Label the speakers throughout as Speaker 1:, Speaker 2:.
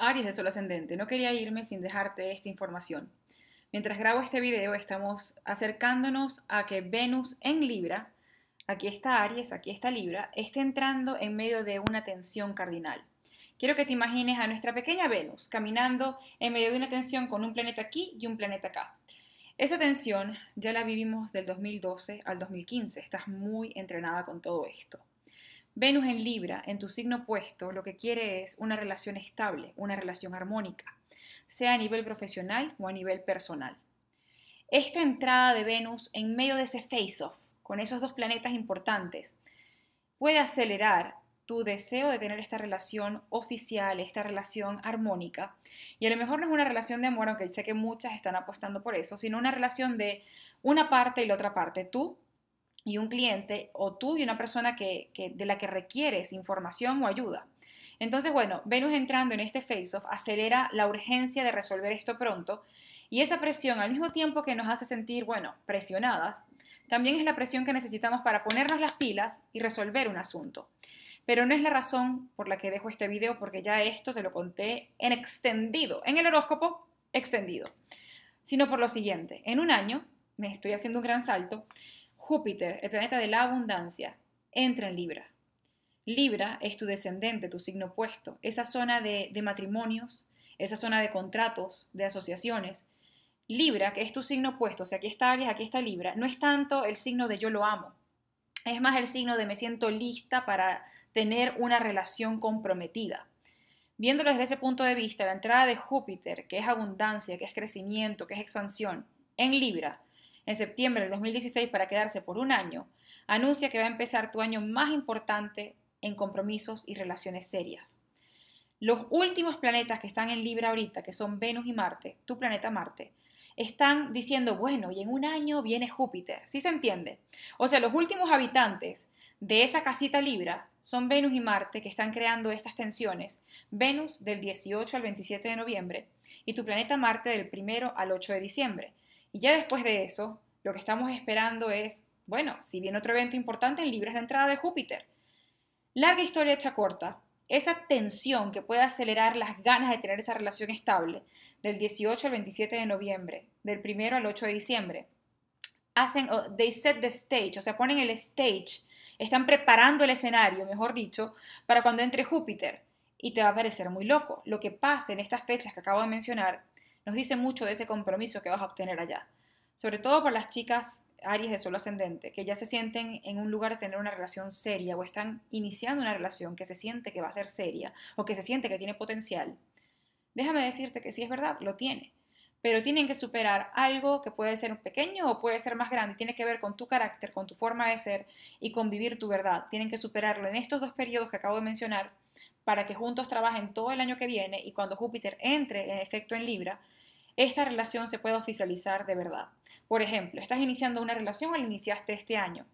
Speaker 1: Aries de Sol Ascendente, no quería irme sin dejarte esta información. Mientras grabo este video estamos acercándonos a que Venus en Libra, aquí está Aries, aquí está Libra, esté entrando en medio de una tensión cardinal. Quiero que te imagines a nuestra pequeña Venus caminando en medio de una tensión con un planeta aquí y un planeta acá. Esa tensión ya la vivimos del 2012 al 2015, estás muy entrenada con todo esto. Venus en Libra, en tu signo opuesto, lo que quiere es una relación estable, una relación armónica, sea a nivel profesional o a nivel personal. Esta entrada de Venus en medio de ese face-off con esos dos planetas importantes puede acelerar tu deseo de tener esta relación oficial, esta relación armónica. Y a lo mejor no es una relación de amor, aunque sé que muchas están apostando por eso, sino una relación de una parte y la otra parte, tú y un cliente o tú y una persona que, de la que requieres información o ayuda. Entonces, bueno, Venus entrando en este face-off acelera la urgencia de resolver esto pronto y esa presión, al mismo tiempo que nos hace sentir, bueno, presionadas, también es la presión que necesitamos para ponernos las pilas y resolver un asunto. Pero no es la razón por la que dejo este video porque ya esto te lo conté en extendido, en el horóscopo extendido, sino por lo siguiente, en un año, me estoy haciendo un gran salto, Júpiter, el planeta de la abundancia, entra en Libra. Libra es tu descendente, tu signo puesto. esa zona de, matrimonios, esa zona de contratos, de asociaciones. Libra, que es tu signo puesto, o sea, aquí está Aries, aquí está Libra, no es tanto el signo de yo lo amo, es más el signo de me siento lista para tener una relación comprometida. Viéndolo desde ese punto de vista, la entrada de Júpiter, que es abundancia, que es crecimiento, que es expansión, en Libra, en septiembre del 2016 para quedarse por un año, anuncia que va a empezar tu año más importante en compromisos y relaciones serias. Los últimos planetas que están en Libra ahorita, que son Venus y Marte, tu planeta Marte, están diciendo, bueno, y en un año viene Júpiter, ¿sí se entiende? O sea, los últimos habitantes de esa casita Libra son Venus y Marte que están creando estas tensiones. Venus del 18 al 27 de noviembre y tu planeta Marte del 1 al 8 de diciembre. Y ya después de eso, lo que estamos esperando es, bueno, si bien otro evento importante en Libra es la entrada de Júpiter. Larga historia hecha corta, esa tensión que puede acelerar las ganas de tener esa relación estable del 18 al 27 de noviembre, del 1 al 8 de diciembre, hacen, oh, they set the stage, o sea, ponen el stage, están preparando el escenario, mejor dicho, para cuando entre Júpiter. Y te va a parecer muy loco. Lo que pasa en estas fechas que acabo de mencionar nos dice mucho de ese compromiso que vas a obtener allá. Sobre todo para las chicas Aries de Sol ascendente, que ya se sienten en un lugar de tener una relación seria o están iniciando una relación que se siente que va a ser seria o que se siente que tiene potencial. Déjame decirte que si es verdad, lo tiene, pero tienen que superar algo que puede ser pequeño o puede ser más grande, tiene que ver con tu carácter, con tu forma de ser y con vivir tu verdad. Tienen que superarlo en estos dos periodos que acabo de mencionar para que juntos trabajen todo el año que viene y cuando Júpiter entre en efecto en Libra, esta relación se puede oficializar de verdad. Por ejemplo, estás iniciando una relación o la iniciaste este año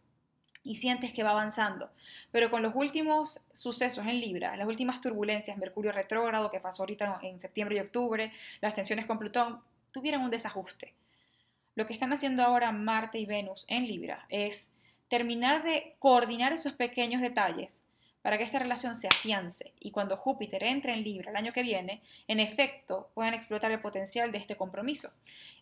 Speaker 1: y sientes que va avanzando, pero con los últimos sucesos en Libra, las últimas turbulencias, Mercurio retrógrado que pasó ahorita en septiembre y octubre, las tensiones con Plutón, tuvieron un desajuste. Lo que están haciendo ahora Marte y Venus en Libra es terminar de coordinar esos pequeños detalles para que esta relación se afiance y cuando Júpiter entre en Libra el año que viene, en efecto puedan explotar el potencial de este compromiso.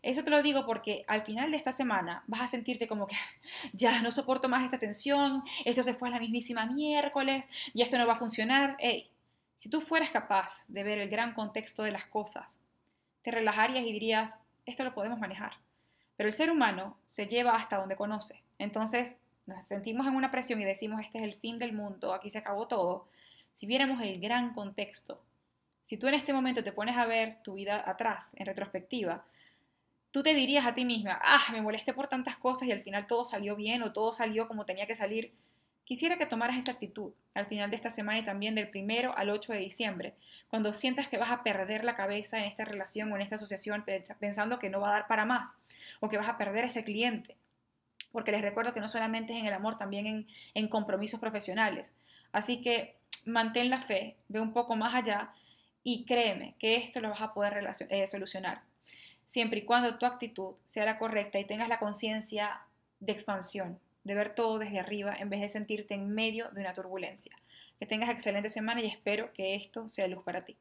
Speaker 1: Eso te lo digo porque al final de esta semana vas a sentirte como que ya no soporto más esta tensión, esto se fue a la mismísima miércoles, y esto no va a funcionar. Hey, si tú fueras capaz de ver el gran contexto de las cosas, te relajarías y dirías, esto lo podemos manejar. Pero el ser humano se lleva hasta donde conoce. Entonces, nos sentimos en una presión y decimos este es el fin del mundo, aquí se acabó todo, si viéramos el gran contexto, si tú en este momento te pones a ver tu vida atrás, en retrospectiva, tú te dirías a ti misma, ah, me molesté por tantas cosas y al final todo salió bien o todo salió como tenía que salir. Quisiera que tomaras esa actitud al final de esta semana y también del primero al 8 de diciembre, cuando sientas que vas a perder la cabeza en esta relación o en esta asociación pensando que no va a dar para más o que vas a perder ese cliente porque les recuerdo que no solamente es en el amor, también en, compromisos profesionales. Así que mantén la fe, ve un poco más allá y créeme que esto lo vas a poder eh, solucionar, siempre y cuando tu actitud sea la correcta y tengas la conciencia de expansión, de ver todo desde arriba en vez de sentirte en medio de una turbulencia. Que tengas excelente semana y espero que esto sea luz para ti.